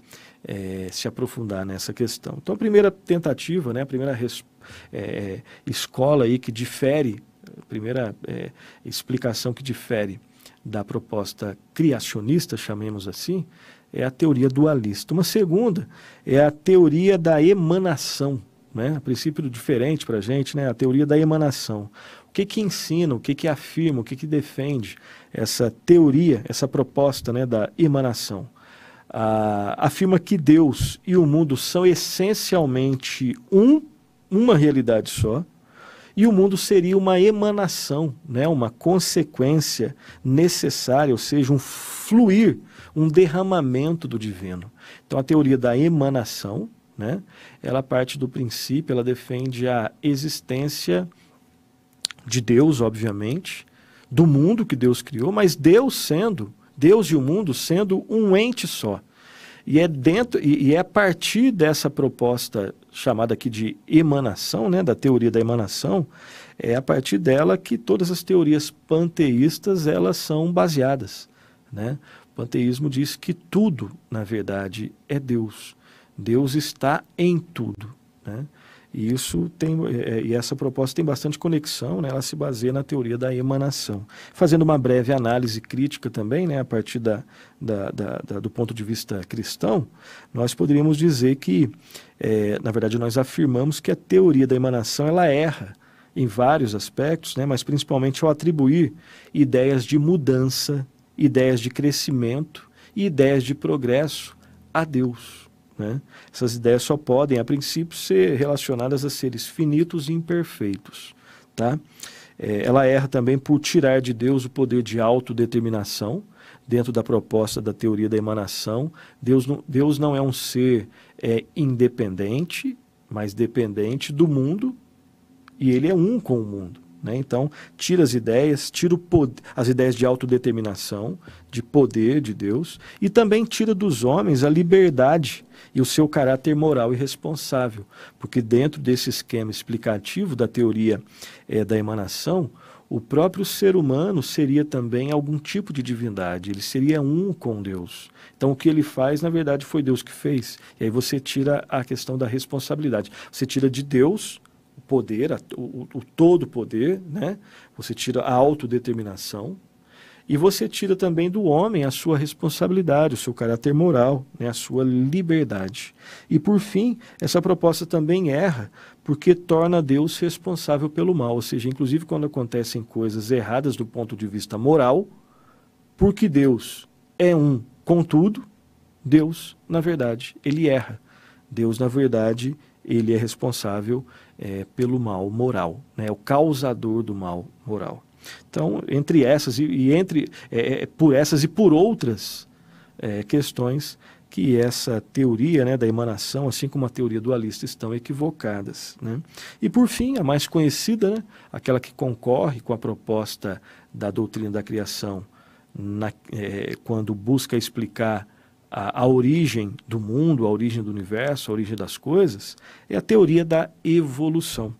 é, se aprofundar nessa questão. Então, a primeira tentativa, né, a primeira res, é, é escola aí que difere, a primeira é, explicação que difere da proposta criacionista, chamemos assim, é a teoria dualista. Uma segunda é a teoria da emanação, né? A princípio diferente para a gente, né? A teoria da emanação. O que que ensina, o que que afirma, o que que defende essa teoria, essa proposta, né, da emanação? Ah, afirma que Deus e o mundo são essencialmente um, uma realidade só, e o mundo seria uma emanação, né, uma consequência necessária, ou seja, um fluir, um derramamento do divino. Então a teoria da emanação, né, ela parte do princípio, ela defende a existência de Deus, obviamente, do mundo que Deus criou, mas Deus sendo, Deus e o mundo sendo um ente só. E é dentro e, é a partir dessa proposta chamada aqui de emanação, né, da teoria da emanação, é a partir dela que todas as teorias panteístas elas são baseadas, né? O panteísmo diz que tudo, na verdade, é Deus. Deus está em tudo, né? E, isso tem, é, é, e essa proposta tem bastante conexão, né? ela se baseia na teoria da emanação. Fazendo uma breve análise crítica também, né? a partir da, da, da, da do ponto de vista cristão, nós poderíamos dizer que, é, na verdade, nós afirmamos que a teoria da emanação ela erra em vários aspectos, né? mas principalmente ao atribuir ideias de mudança, ideias de crescimento e ideias de progresso a Deus. Né? Essas ideias só podem, a princípio, ser relacionadas a seres finitos e imperfeitos. Tá? É, ela erra também por tirar de Deus o poder de autodeterminação, dentro da proposta da teoria da emanação. Deus não, Deus não é um ser é, independente, mas dependente do mundo, e ele é um com o mundo. Né? Então, tira as ideias, tira as ideias de autodeterminação, de poder de Deus, e também tira dos homens a liberdade e o seu caráter moral e responsável. Porque, dentro desse esquema explicativo da teoria é, da emanação, o próprio ser humano seria também algum tipo de divindade, ele seria um com Deus. Então, o que ele faz, na verdade, foi Deus que fez. E aí você tira a questão da responsabilidade. Você tira de Deus poder, o, o todo poder, né? Você tira a autodeterminação e você tira também do homem a sua responsabilidade, o seu caráter moral, né? a sua liberdade. E por fim, essa proposta também erra porque torna Deus responsável pelo mal, ou seja, inclusive quando acontecem coisas erradas do ponto de vista moral, porque Deus é um, contudo, Deus, na verdade, ele erra. Deus, na verdade, ele é responsável é, pelo mal moral, né? É o causador do mal moral. Então, entre essas e, e entre é, é, é, por essas e por outras é, questões que essa teoria né, da emanação, assim como a teoria dualista, estão equivocadas. Né? E por fim, a mais conhecida, né, aquela que concorre com a proposta da doutrina da criação na, quando busca explicar a, a, origem do mundo, a origem do universo, a origem das coisas, é a teoria da evolução.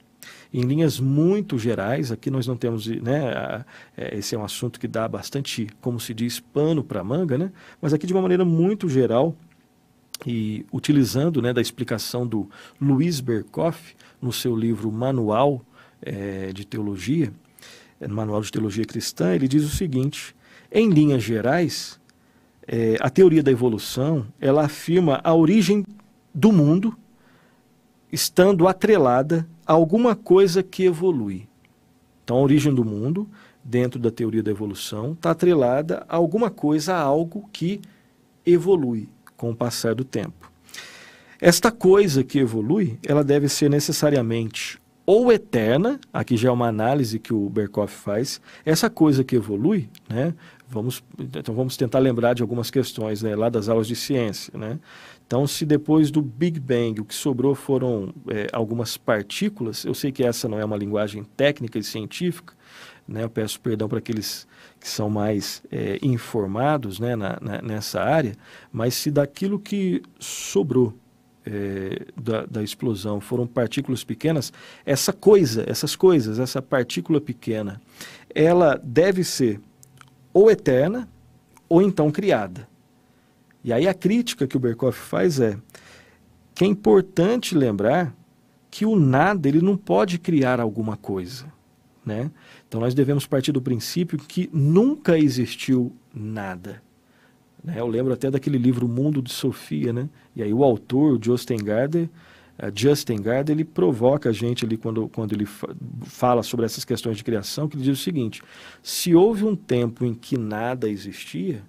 Em linhas muito gerais, aqui nós não temos, né, a, é, esse é um assunto que dá bastante, como se diz, pano para manga, né? Mas aqui de uma maneira muito geral, e utilizando né, da explicação do Luiz Berkoff no seu livro Manual é, de Teologia, é, Manual de Teologia Cristã, ele diz o seguinte: em linhas gerais, é, a teoria da evolução ela afirma a origem do mundo estando atrelada a alguma coisa que evolui. Então, a origem do mundo, dentro da teoria da evolução, está atrelada a alguma coisa, a algo que evolui com o passar do tempo. Esta coisa que evolui, ela deve ser necessariamente ou eterna, aqui já é uma análise que o Berkoff faz, essa coisa que evolui, né, Vamos, então vamos tentar lembrar de algumas questões né, lá das aulas de ciência. Né? Então, se depois do Big Bang o que sobrou foram é, algumas partículas, eu sei que essa não é uma linguagem técnica e científica, né? eu peço perdão para aqueles que são mais é, informados né, na, na, nessa área, mas se daquilo que sobrou é, da, da, explosão foram partículas pequenas, essa coisa, essas coisas, essa partícula pequena, ela deve ser ou eterna ou então criada. E aí a crítica que o Berkoff faz é que é importante lembrar que o nada ele não pode criar alguma coisa, né? Então nós devemos partir do princípio que nunca existiu nada. Né? Eu lembro até daquele livro Mundo de Sofia, né? E aí o autor, o Jostengarder, é, Justin Gard, ele provoca a gente ali quando, quando ele fala sobre essas questões de criação, que ele diz o seguinte: se houve um tempo em que nada existia,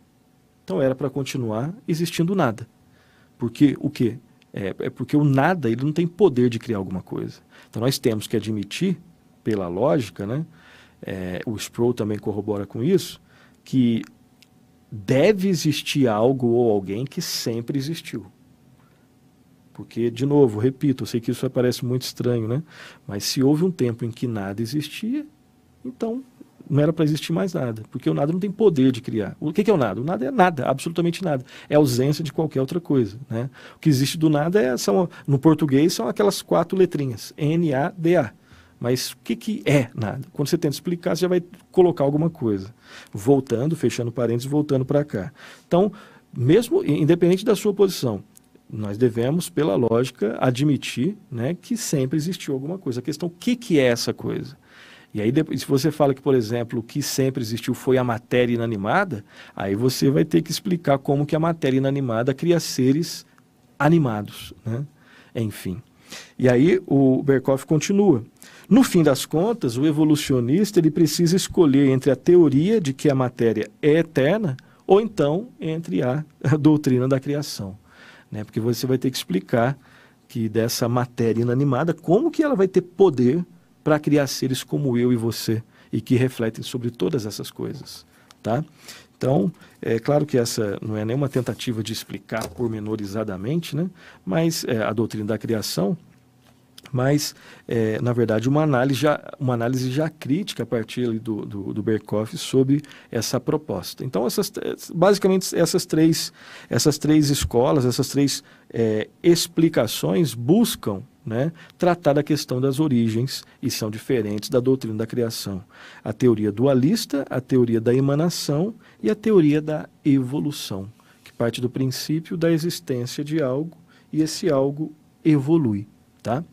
então era para continuar existindo nada. Porque o quê? É, é porque o nada ele não tem poder de criar alguma coisa. Então nós temos que admitir, pela lógica, né? É, o Sproul também corrobora com isso, que deve existir algo ou alguém que sempre existiu. Porque, de novo, repito, eu sei que isso parece muito estranho, né? Mas se houve um tempo em que nada existia, então não era para existir mais nada, porque o nada não tem poder de criar. O que, é o nada? O nada é nada, absolutamente nada. É ausência de qualquer outra coisa. Né? O que existe do nada é, são, no português são aquelas quatro letrinhas, N-A-D-A. Mas o que, que é nada? Quando você tenta explicar, você já vai colocar alguma coisa. Voltando, fechando parênteses, voltando para cá. Então, mesmo independente da sua posição, nós devemos, pela lógica, admitir né, que sempre existiu alguma coisa. A questão, o que, que é essa coisa? E aí, depois, se você fala que, por exemplo, o que sempre existiu foi a matéria inanimada, aí você vai ter que explicar como que a matéria inanimada cria seres animados, né? Enfim. E aí o Berkoff continua. No fim das contas, o evolucionista ele precisa escolher entre a teoria de que a matéria é eterna ou então entre a doutrina da criação né? Porque você vai ter que explicar que dessa matéria inanimada, como que ela vai ter poder para criar seres como eu e você e que refletem sobre todas essas coisas, tá? Então, é claro que essa não é nenhuma tentativa de explicar pormenorizadamente, né? Mas é, a doutrina da criação mas é, na verdade uma análise já, uma análise já crítica a partir do, do, do Berkoff sobre essa proposta. Então essas, basicamente essas três, essas três escolas, essas três é, explicações buscam né, tratar da questão das origens e são diferentes da doutrina da criação. A teoria dualista, a teoria da emanação e a teoria da evolução, que parte do princípio da existência de algo e esse algo evolui. Tá?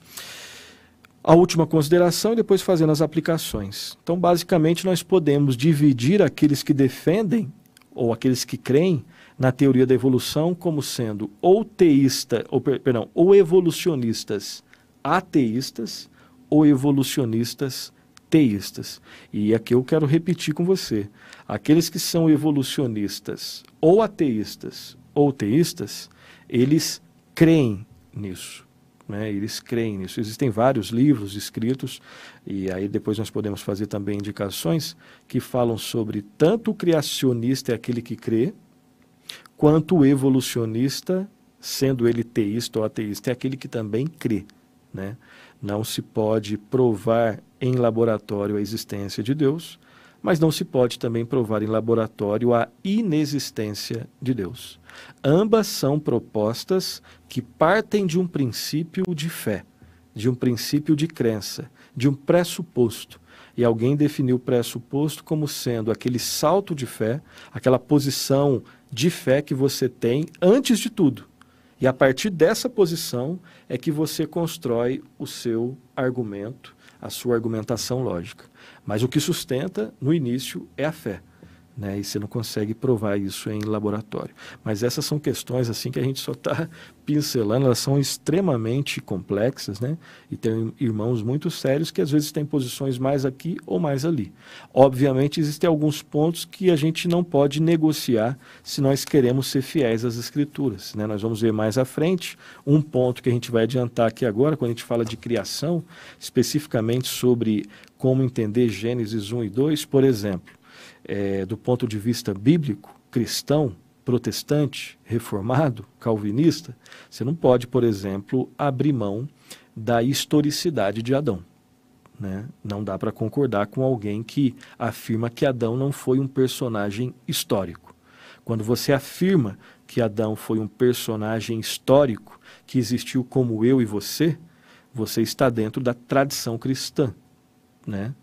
A última consideração e depois fazendo as aplicações. Então, basicamente, nós podemos dividir aqueles que defendem ou aqueles que creem na teoria da evolução como sendo ou teísta, ou, perdão, ou evolucionistas ateístas ou evolucionistas teístas. E aqui eu quero repetir com você. Aqueles que são evolucionistas ou ateístas ou teístas, eles creem nisso né? eles creem nisso. Existem vários livros escritos, e aí depois nós podemos fazer também indicações, que falam sobre tanto o criacionista é aquele que crê, quanto o evolucionista, sendo ele teísta ou ateísta, é aquele que também crê. Né? Não se pode provar em laboratório a existência de Deus, mas não se pode também provar em laboratório a inexistência de Deus. Ambas são propostas que partem de um princípio de fé, de um princípio de crença, de um pressuposto. E alguém definiu o pressuposto como sendo aquele salto de fé, aquela posição de fé que você tem antes de tudo. E a partir dessa posição é que você constrói o seu argumento, a sua argumentação lógica. Mas o que sustenta, no início, é a fé né? E você não consegue provar isso em laboratório. Mas essas são questões assim que a gente só está pincelando, elas são extremamente complexas, né? E tem irmãos muito sérios que às vezes têm posições mais aqui ou mais ali. Obviamente existem alguns pontos que a gente não pode negociar se nós queremos ser fiéis às escrituras, né? Nós vamos ver mais à frente um ponto que a gente vai adiantar aqui agora quando a gente fala de criação, especificamente sobre como entender Gênesis 1 e 2, por exemplo é, do ponto de vista bíblico, cristão, protestante, reformado, calvinista, você não pode, por exemplo, abrir mão da historicidade de Adão. Né? Não dá para concordar com alguém que afirma que Adão não foi um personagem histórico. Quando você afirma que Adão foi um personagem histórico, que existiu como eu e você, você está dentro da tradição cristã. Né?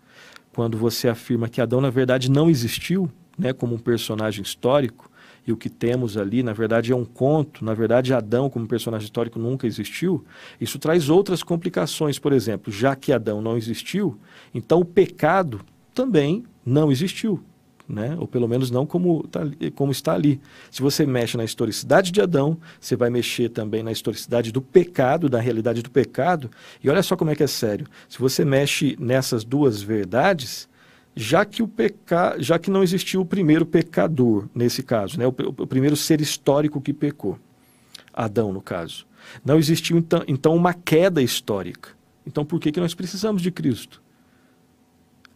quando você afirma que Adão, na verdade, não existiu, né, como um personagem histórico, e o que temos ali, na verdade, é um conto, na verdade, Adão, como personagem histórico, nunca existiu, isso traz outras complicações. Por exemplo, já que Adão não existiu, então o pecado também não existiu né? ou pelo menos não como, tá, como está ali. Se você mexe na historicidade de Adão, você vai mexer também na historicidade do pecado, da realidade do pecado, e olha só como é que é sério. Se você mexe nessas duas verdades, já que o peca... já que não existiu o primeiro pecador nesse caso, né? o, o primeiro ser histórico que pecou, Adão no caso, não existiu então, então uma queda histórica. Então por que que nós precisamos de Cristo?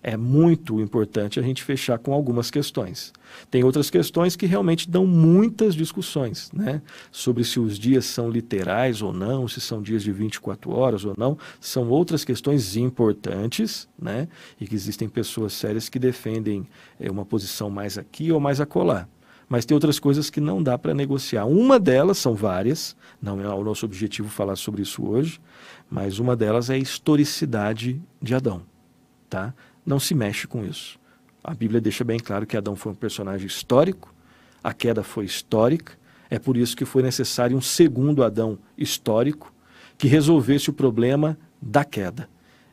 é muito importante a gente fechar com algumas questões. Tem outras questões que realmente dão muitas discussões, né? Sobre se os dias são literais ou não, se são dias de 24 horas ou não. São outras questões importantes, né? E que existem pessoas sérias que defendem é, uma posição mais aqui ou mais acolá. Mas tem outras coisas que não dá para negociar. Uma delas, são várias, não é o nosso objetivo falar sobre isso hoje, mas uma delas é a historicidade de Adão, tá? não se mexe com isso. A Bíblia deixa bem claro que Adão foi um personagem histórico, a queda foi histórica, é por isso que foi necessário um segundo Adão histórico que resolvesse o problema da queda.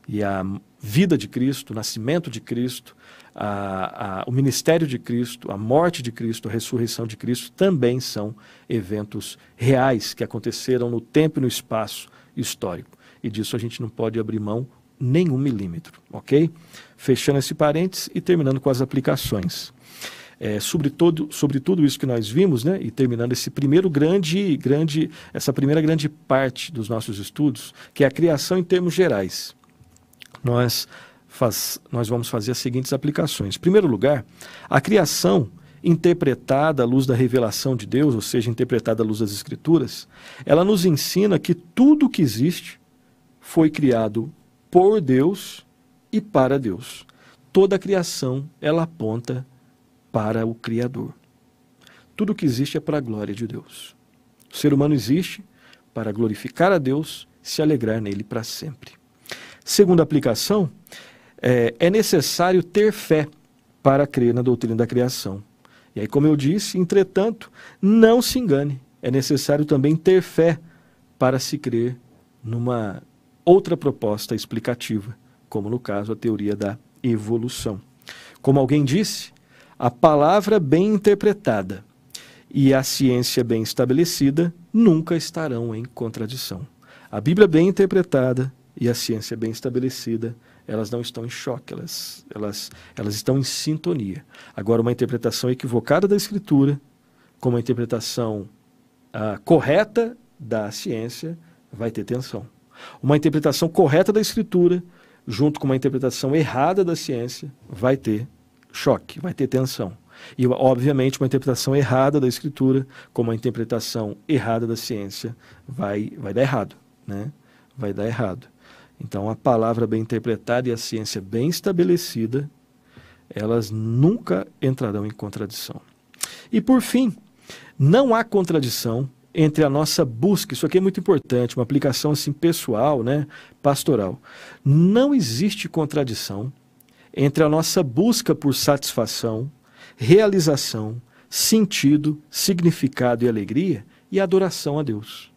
E a vida de Cristo, o nascimento de Cristo, a, a, o ministério de Cristo, a morte de Cristo, a ressurreição de Cristo também são eventos reais que aconteceram no tempo e no espaço histórico. E disso a gente não pode abrir mão nenhum milímetro, ok? Fechando esse parênteses e terminando com as aplicações. É, sobre, todo, sobre tudo isso que nós vimos, né, e terminando esse primeiro grande, grande, essa primeira grande parte dos nossos estudos, que é a criação em termos gerais, nós, faz, nós vamos fazer as seguintes aplicações. Em primeiro lugar, a criação interpretada à luz da revelação de Deus, ou seja, interpretada à luz das Escrituras, ela nos ensina que tudo que existe foi criado por Deus e para Deus. Toda a criação ela aponta para o Criador. Tudo que existe é para a glória de Deus. O ser humano existe para glorificar a Deus, se alegrar nele para sempre. Segunda aplicação, é, é necessário ter fé para crer na doutrina da criação. E aí, como eu disse, entretanto, não se engane, é necessário também ter fé para se crer numa outra proposta explicativa, como no caso a teoria da evolução. Como alguém disse, a palavra bem interpretada e a ciência bem estabelecida nunca estarão em contradição. A Bíblia bem interpretada e a ciência bem estabelecida, elas não estão em choque, elas, elas, elas estão em sintonia. Agora, uma interpretação equivocada da Escritura com uma interpretação uh, correta da ciência vai ter tensão. Uma interpretação correta da escritura, junto com uma interpretação errada da ciência, vai ter choque, vai ter tensão. E, obviamente, uma interpretação errada da escritura, como uma interpretação errada da ciência, vai, vai dar errado. Né? Vai dar errado. Então, a palavra bem interpretada e a ciência bem estabelecida, elas nunca entrarão em contradição. E, por fim, não há contradição entre a nossa busca, isso aqui é muito importante, uma aplicação assim pessoal, né, pastoral. Não existe contradição entre a nossa busca por satisfação, realização, sentido, significado e alegria e adoração a Deus.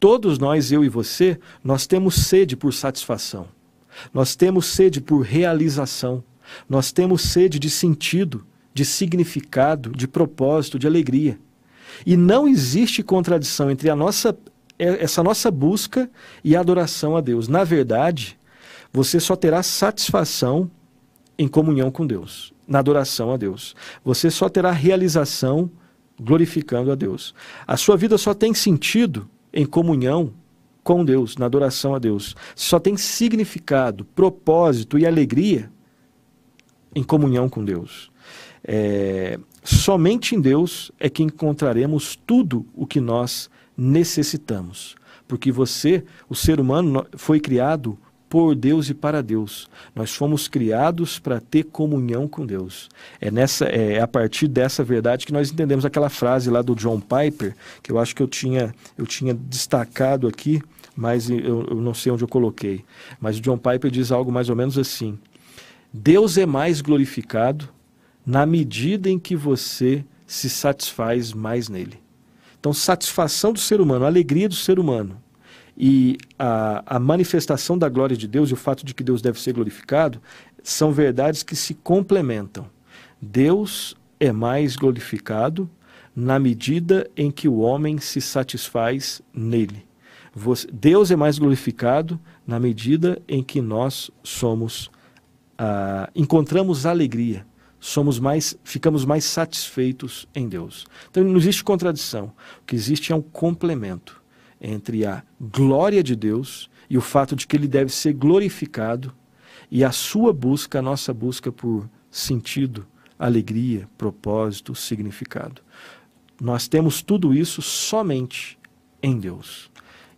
Todos nós, eu e você, nós temos sede por satisfação. Nós temos sede por realização. Nós temos sede de sentido, de significado, de propósito, de alegria. E não existe contradição entre a nossa, é, essa nossa busca e a adoração a Deus. Na verdade, você só terá satisfação em comunhão com Deus, na adoração a Deus. Você só terá realização glorificando a Deus. A sua vida só tem sentido em comunhão com Deus, na adoração a Deus. Só tem significado, propósito e alegria em comunhão com Deus. É, somente em Deus é que encontraremos tudo o que nós necessitamos. Porque você, o ser humano, foi criado por Deus e para Deus. Nós fomos criados para ter comunhão com Deus. É nessa é, é a partir dessa verdade que nós entendemos aquela frase lá do John Piper, que eu acho que eu tinha eu tinha destacado aqui, mas eu, eu não sei onde eu coloquei. Mas o John Piper diz algo mais ou menos assim: Deus é mais glorificado na medida em que você se satisfaz mais nele. Então, satisfação do ser humano, alegria do ser humano e a, a manifestação da glória de Deus e o fato de que Deus deve ser glorificado são verdades que se complementam. Deus é mais glorificado na medida em que o homem se satisfaz nele. Você, Deus é mais glorificado na medida em que nós somos, ah, encontramos alegria somos mais, ficamos mais satisfeitos em Deus. Então não existe contradição. O que existe é um complemento entre a glória de Deus e o fato de que ele deve ser glorificado e a sua busca, a nossa busca por sentido, alegria, propósito, significado. Nós temos tudo isso somente em Deus.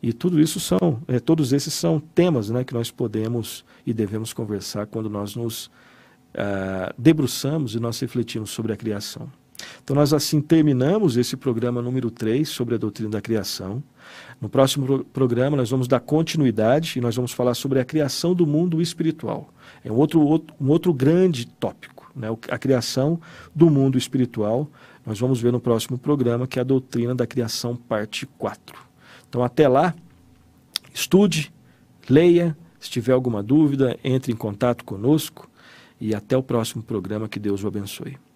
E tudo isso são, é, todos esses são temas né, que nós podemos e devemos conversar quando nós nos ah, debruçamos e nós refletimos sobre a criação. Então, nós assim terminamos esse programa número 3 sobre a doutrina da criação. No próximo programa, nós vamos dar continuidade e nós vamos falar sobre a criação do mundo espiritual. É um outro, outro um outro grande tópico, né? a criação do mundo espiritual. Nós vamos ver no próximo programa, que é a doutrina da criação, parte 4. Então, até lá, estude, leia. Se tiver alguma dúvida, entre em contato conosco e até o próximo programa. Que Deus o abençoe.